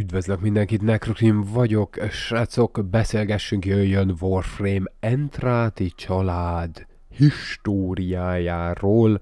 Üdvözlök mindenkit, Necrokrim vagyok, srácok, beszélgessünk, jöjjön Warframe, Entráti család históriájáról,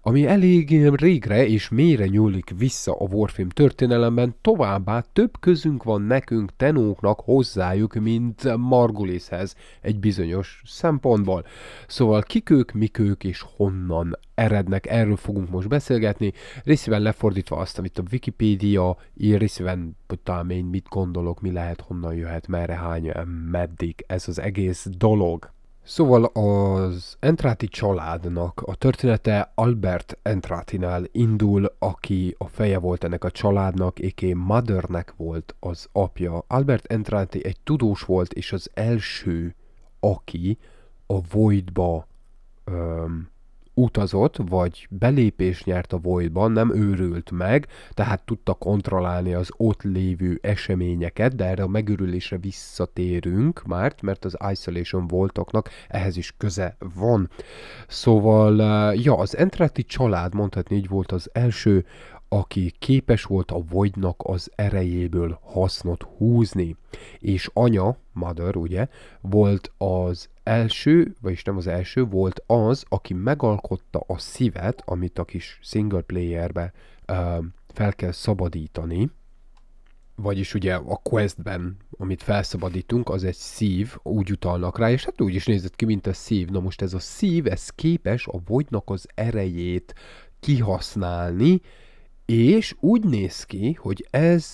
ami elég régre és mélyre nyúlik vissza a Warfilm történelemben, továbbá több közünk van nekünk, tenóknak hozzájuk, mint Margulishez egy bizonyos szempontból. Szóval kik ők, mik ők és honnan erednek, erről fogunk most beszélgetni, részben lefordítva azt, amit a Wikipédia ír, részben talán én mit gondolok, mi lehet, honnan jöhet, merre, hány, meddig ez az egész dolog. Szóval az Entráti családnak a története Albert Entrátinál indul, aki a feje volt ennek a családnak, éké Mothernek volt az apja. Albert Entráti egy tudós volt, és az első, aki a Voidba öm, utazott, vagy belépés nyert a Voidban, nem őrült meg, tehát tudta kontrollálni az ott lévő eseményeket, de erre a megőrülésre visszatérünk már, mert az Isolation voltoknak ehhez is köze van. Szóval, eh, ja, az Entrati család mondhatni így volt az első aki képes volt a vagynak az erejéből hasznot húzni. És anya, mother, ugye, volt az első, vagyis nem az első, volt az, aki megalkotta a szívet, amit a kis single playerbe uh, fel kell szabadítani, vagyis ugye a questben, amit felszabadítunk, az egy szív, úgy utalnak rá, és hát úgy is nézett ki, mint a szív. Na most ez a szív, ez képes a vagynak az erejét kihasználni, és úgy néz ki, hogy ez,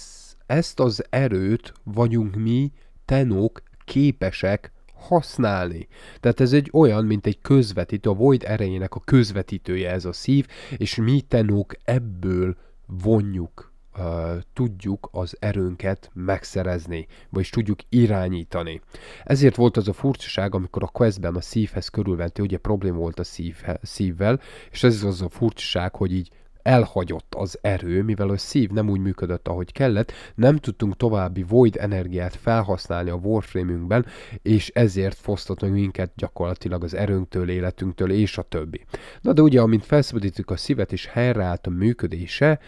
ezt az erőt vagyunk mi, tenók képesek használni. Tehát ez egy olyan, mint egy közvetítő, a Void erejének a közvetítője ez a szív, és mi tenók ebből vonjuk, uh, tudjuk az erőnket megszerezni, vagyis tudjuk irányítani. Ezért volt az a furcsaság, amikor a questben a szívhez körülventi, ugye probléma volt a szív, szívvel, és ez az a furcsaság, hogy így elhagyott az erő, mivel a szív nem úgy működött, ahogy kellett, nem tudtunk további void energiát felhasználni a warframe-ünkben, és ezért fosztott meg minket gyakorlatilag az erőnktől, életünktől és a többi. Na de ugye, amint felszabadítjuk a szívet és helyreállt a működése,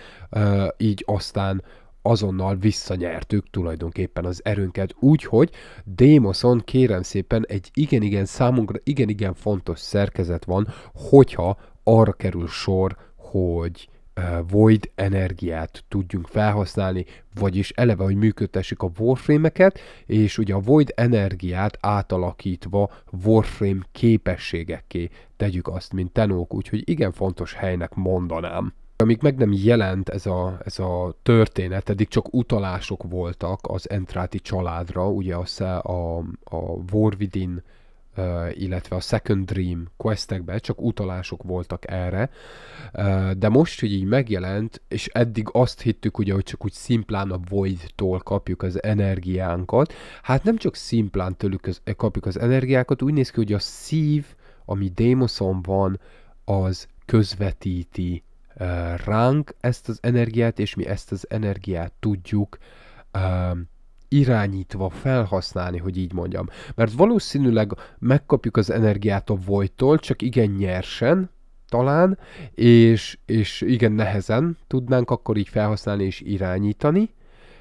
így aztán azonnal visszanyertük tulajdonképpen az erőnket, úgyhogy Démoszon kérem szépen egy igen-igen számunkra igen-igen fontos szerkezet van, hogyha arra kerül sor, hogy void energiát tudjunk felhasználni, vagyis eleve, hogy működtessük a warframe-eket, és ugye a void energiát átalakítva warframe képességekké tegyük azt, mint tenók, úgyhogy igen fontos helynek mondanám. Amíg meg nem jelent ez a, ez a történet, eddig csak utalások voltak az Entráti családra, ugye a, a, a Warvidin illetve a Second Dream questekben csak utalások voltak erre, de most, hogy így megjelent, és eddig azt hittük ugye, hogy csak úgy szimplán a Void-tól kapjuk az energiánkat, hát nem csak szimplán tőlük az, kapjuk az energiákat, úgy néz ki, hogy a szív, ami Démoszon van, az közvetíti ránk ezt az energiát, és mi ezt az energiát tudjuk irányítva felhasználni, hogy így mondjam. Mert valószínűleg megkapjuk az energiát a vojtól, csak igen nyersen, talán, és, és igen nehezen tudnánk akkor így felhasználni és irányítani,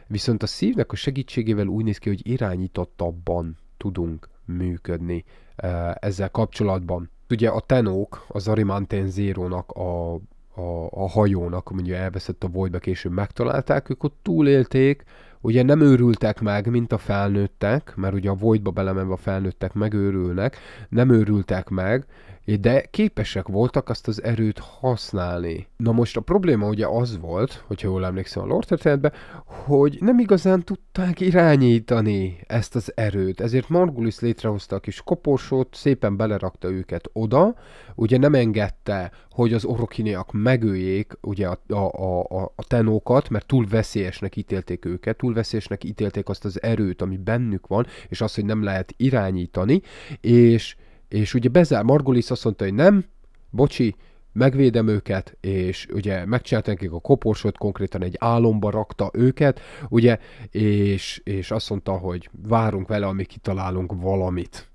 viszont a szívnek a segítségével úgy néz ki, hogy irányítottabban tudunk működni eh, ezzel kapcsolatban. Ugye a tenók, az Arimantén Zérónak a a, a hajónak, mondja elveszett a voidba, később megtalálták, ők ott túlélték, Ugye nem őrültek meg, mint a felnőttek, mert ugye a voidba belemenve a felnőttek megőrülnek, nem őrültek meg, de képesek voltak azt az erőt használni. Na most a probléma ugye az volt, hogyha jól emlékszem a Lord történetben, hogy nem igazán tudták irányítani ezt az erőt, ezért Margulis létrehozta a kis koporsót, szépen belerakta őket oda, ugye nem engedte, hogy az orokiniak megöljék ugye a, a, a, a tenókat, mert túl veszélyesnek ítélték őket, túl veszélyesnek ítélték azt az erőt, ami bennük van, és azt, hogy nem lehet irányítani, és és ugye bezár, Margulis azt mondta, hogy nem, bocsi, megvédem őket, és ugye megcsinálta nekik a koporsót, konkrétan egy álomba rakta őket, ugye, és, és azt mondta, hogy várunk vele, amíg kitalálunk valamit.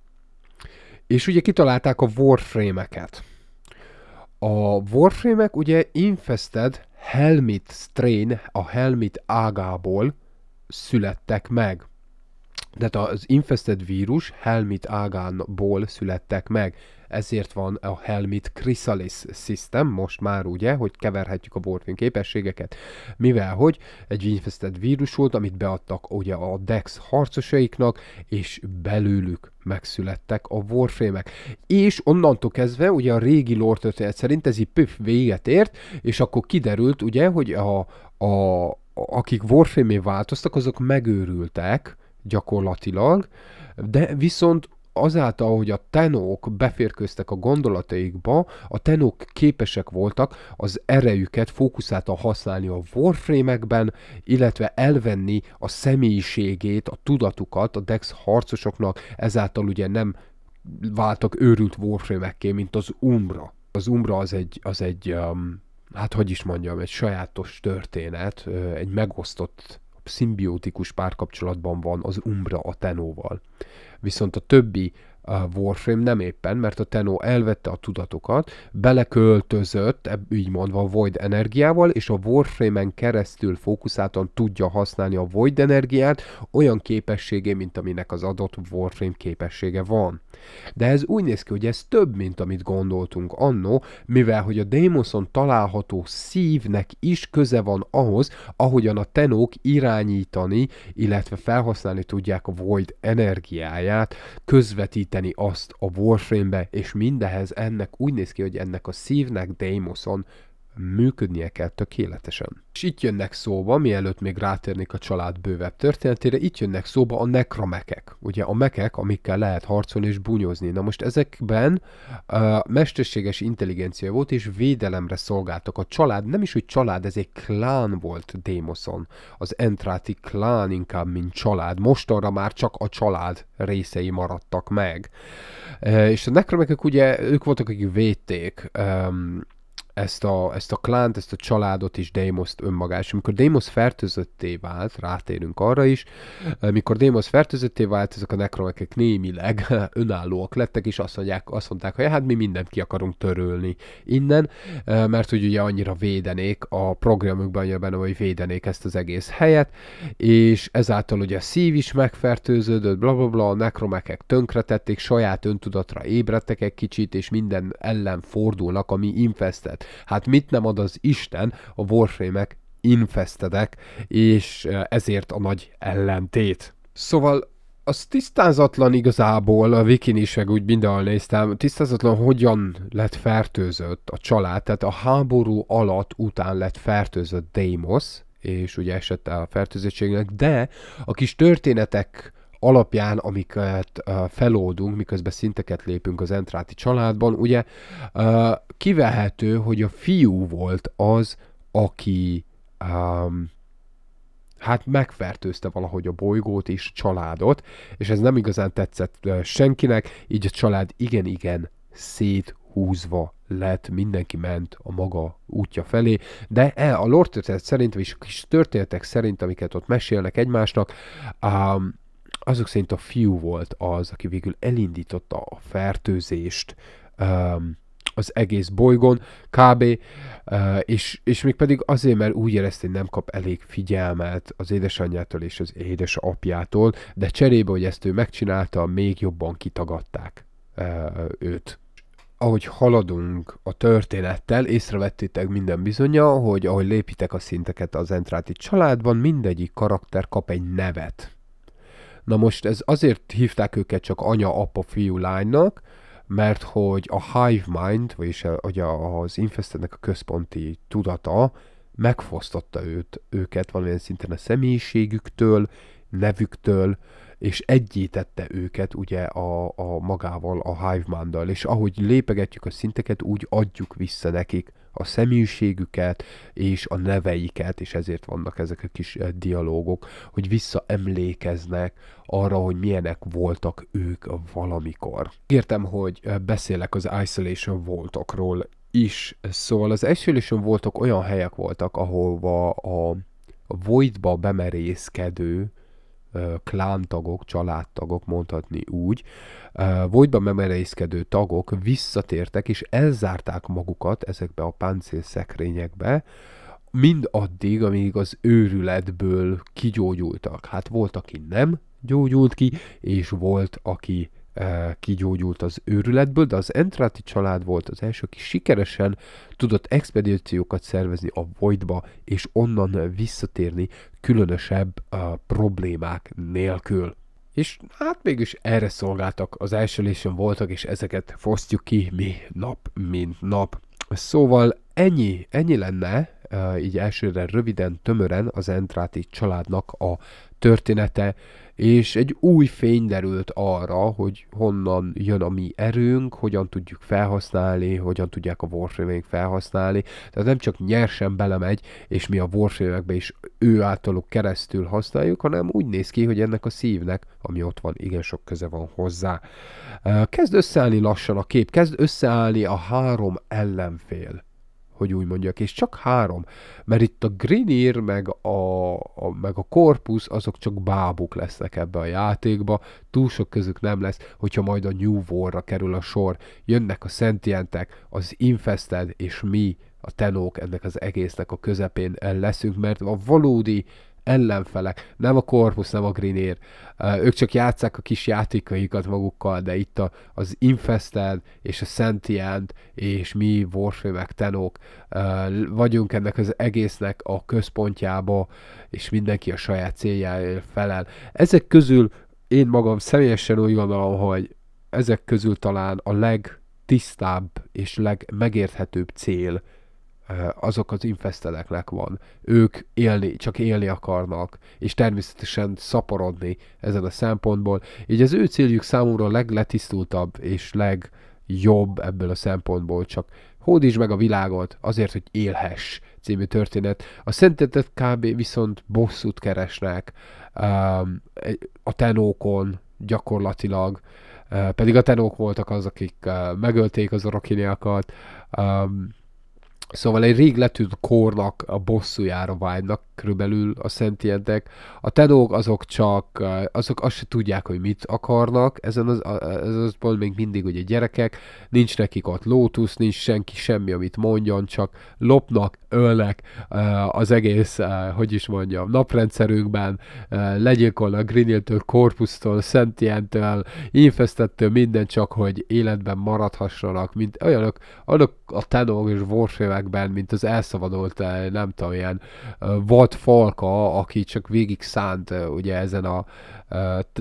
És ugye kitalálták a warframe-eket. A warframe ugye infested helmet strain, a helmet ágából születtek meg. Tehát az infested vírus helmit ágánból születtek meg. Ezért van a helmit chrysalis system, most már ugye, hogy keverhetjük a borfin képességeket. Mivel hogy egy infested vírus volt, amit beadtak ugye a Dex harcosaiknak, és belőlük megszülettek a warfrémek. És onnantól kezdve, ugye a régi lore történet szerint ez így püf véget ért, és akkor kiderült ugye, hogy a, a akik warframe változtak, azok megőrültek, gyakorlatilag, de viszont azáltal, hogy a tenók beférkőztek a gondolataikba, a tenók képesek voltak az erejüket fókuszáltan használni a warframe illetve elvenni a személyiségét, a tudatukat a Dex harcosoknak, ezáltal ugye nem váltak őrült warframe mint az Umbra. Az Umbra az egy, az egy um, hát hogy is mondjam, egy sajátos történet, egy megosztott szimbiótikus párkapcsolatban van az Umbra a Tenóval. Viszont a többi Warframe nem éppen, mert a Tenó elvette a tudatokat, beleköltözött, így mondva, a Void energiával, és a Warframe-en keresztül fókuszáton tudja használni a Void energiát olyan képességé, mint aminek az adott Warframe képessége van. De ez úgy néz ki, hogy ez több, mint amit gondoltunk annó, mivel hogy a Demoson található szívnek is köze van ahhoz, ahogyan a tenók irányítani, illetve felhasználni tudják a Void energiáját, közvetíteni beépíteni azt a Warframe-be, és mindehez ennek úgy néz ki, hogy ennek a szívnek Deimoson működnie kell tökéletesen. És itt jönnek szóba, mielőtt még rátérnék a család bővebb történetére, itt jönnek szóba a nekromekek. Ugye a mekek, amikkel lehet harcolni és bunyózni. Na most ezekben uh, mesterséges intelligencia volt, és védelemre szolgáltak. A család, nem is, hogy család, ez egy klán volt Démoszon. Az Entráti klán inkább, mint család. Mostanra már csak a család részei maradtak meg. Uh, és a nekromekek ugye, ők voltak, akik védték um, ezt a, ezt a klánt, ezt a családot is Deimoszt önmagát. És amikor Deimos fertőzötté vált, rátérünk arra is, mikor Deimos fertőzötté vált, ezek a nekromekek némileg önállóak lettek, és azt, mondják, azt mondták, hogy hát mi mindent ki akarunk törölni innen, mert hogy ugye annyira védenék, a programokban annyira benne, hogy védenék ezt az egész helyet, és ezáltal ugye a szív is megfertőződött, bla bla bla, a nekromekek tönkretették, saját öntudatra ébredtek egy kicsit, és minden ellen fordulnak, ami infestet. Hát mit nem ad az Isten, a warframe-ek infestedek, és e, ezért a nagy ellentét. Szóval az tisztázatlan igazából, a vikin is meg úgy mindenhol néztem, tisztázatlan hogyan lett fertőzött a család, tehát a háború alatt után lett fertőzött Deimos, és ugye esett el a fertőzettségnek, de a kis történetek alapján, amiket feloldunk, miközben szinteket lépünk az Entráti családban, ugye kivehető, hogy a fiú volt az, aki um, hát megfertőzte valahogy a bolygót és a családot, és ez nem igazán tetszett senkinek, így a család igen-igen széthúzva lett, mindenki ment a maga útja felé, de e, a lore történet szerint, és a kis történetek szerint, amiket ott mesélnek egymásnak, um, azok szerint a fiú volt az, aki végül elindította a fertőzést um, az egész bolygón, kb. Uh, és, és még pedig azért, mert úgy érezte, hogy nem kap elég figyelmet az édesanyjától és az édesapjától, de cserébe, hogy ezt ő megcsinálta, még jobban kitagadták uh, őt ahogy haladunk a történettel, észrevettétek minden bizonyja, hogy ahogy lépitek a szinteket az Entráti családban, mindegyik karakter kap egy nevet. Na most ez azért hívták őket csak anya, apa, fiú, lánynak, mert hogy a hive mind, vagyis a, hogy az infestednek a központi tudata megfosztotta őt, őket valamilyen szinten a személyiségüktől, nevüktől, és egyítette őket ugye a, a magával, a Hivemandal, és ahogy lépegetjük a szinteket, úgy adjuk vissza nekik a személyiségüket és a neveiket, és ezért vannak ezek a kis eh, dialógok, hogy visszaemlékeznek arra, hogy milyenek voltak ők valamikor. Értem, hogy eh, beszélek az Isolation voltokról is, szóval az Isolation voltok olyan helyek voltak, ahova a Voidba bemerészkedő klántagok, családtagok, mondhatni úgy, vojtban memerészkedő tagok visszatértek, és elzárták magukat ezekbe a páncélszekrényekbe, mind addig, amíg az őrületből kigyógyultak. Hát volt, aki nem gyógyult ki, és volt, aki kigyógyult az őrületből, de az Entrati család volt az első, aki sikeresen tudott expedíciókat szervezni a Voidba, és onnan visszatérni különösebb uh, problémák nélkül. És hát mégis erre szolgáltak, az Isolation voltak, és ezeket fosztjuk ki mi nap, mint nap. Szóval ennyi, ennyi lenne így elsőre röviden, tömören az Entráti családnak a története, és egy új fény derült arra, hogy honnan jön a mi erőnk, hogyan tudjuk felhasználni, hogyan tudják a warframe felhasználni. Tehát nem csak nyersen belemegy, és mi a warframe is ő általuk keresztül használjuk, hanem úgy néz ki, hogy ennek a szívnek, ami ott van, igen sok köze van hozzá. Kezd összeállni lassan a kép, kezd összeállni a három ellenfél hogy úgy mondjak, és csak három, mert itt a Grinir meg a, a, meg a Corpus azok csak bábuk lesznek ebbe a játékba, túl sok közük nem lesz, hogyha majd a New War-ra kerül a sor, jönnek a Sentientek, az Infested és mi, a tenók ennek az egésznek a közepén leszünk, mert a valódi ellenfelek, nem a korpusz, nem a grinér. Ők csak játszák a kis játékaikat magukkal, de itt a, az Infested és a Sentient és mi Warframe meg Tenok vagyunk ennek az egésznek a központjába, és mindenki a saját céljáért felel. Ezek közül én magam személyesen úgy gondolom, hogy ezek közül talán a legtisztább és legmegérthetőbb cél azok az infeszteleknek van. Ők élni, csak élni akarnak, és természetesen szaporodni ezen a szempontból. Így az ő céljuk számomra a legletisztultabb és legjobb ebből a szempontból, csak hódíts meg a világot azért, hogy élhess című történet. A szentetet kb. viszont bosszút keresnek a tenókon gyakorlatilag, pedig a tenók voltak az, akik megölték az orokiniakat, Szóval egy rég letűnt kornak a bosszújára vágynak körülbelül a szentientek. A tedók azok csak, azok azt se tudják, hogy mit akarnak, ezen az, ez pont még mindig ugye gyerekek, nincs nekik ott lótusz, nincs senki semmi, amit mondjon, csak lopnak, ölnek az egész, hogy is mondjam, naprendszerünkben, legyilkolnak Griniltől, Korpusztól, Szentientől, Infestettől, minden csak, hogy életben maradhassanak, mint olyanok, olyanok a tenók és warfévekben, mint az elszabadult, nem tudom, ilyen volt Falka, aki csak végig szánt ugye ezen a, a,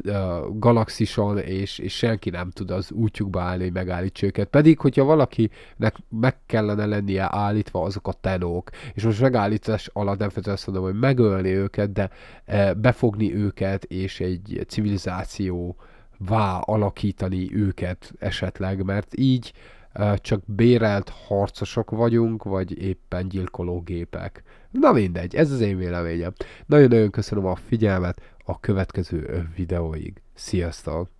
a galaxison, és, és senki nem tud az útjukba állni, hogy megállítsa őket. Pedig, hogyha valakinek meg kellene lennie állítva, azok a tenók. És most megállítás alatt nem feltétlenül azt mondom, hogy megölni őket, de befogni őket, és egy civilizáció vá alakítani őket esetleg, mert így csak bérelt harcosok vagyunk, vagy éppen gyilkológépek. Na mindegy, ez az én véleményem. Nagyon-nagyon köszönöm a figyelmet, a következő videóig. Sziasztok!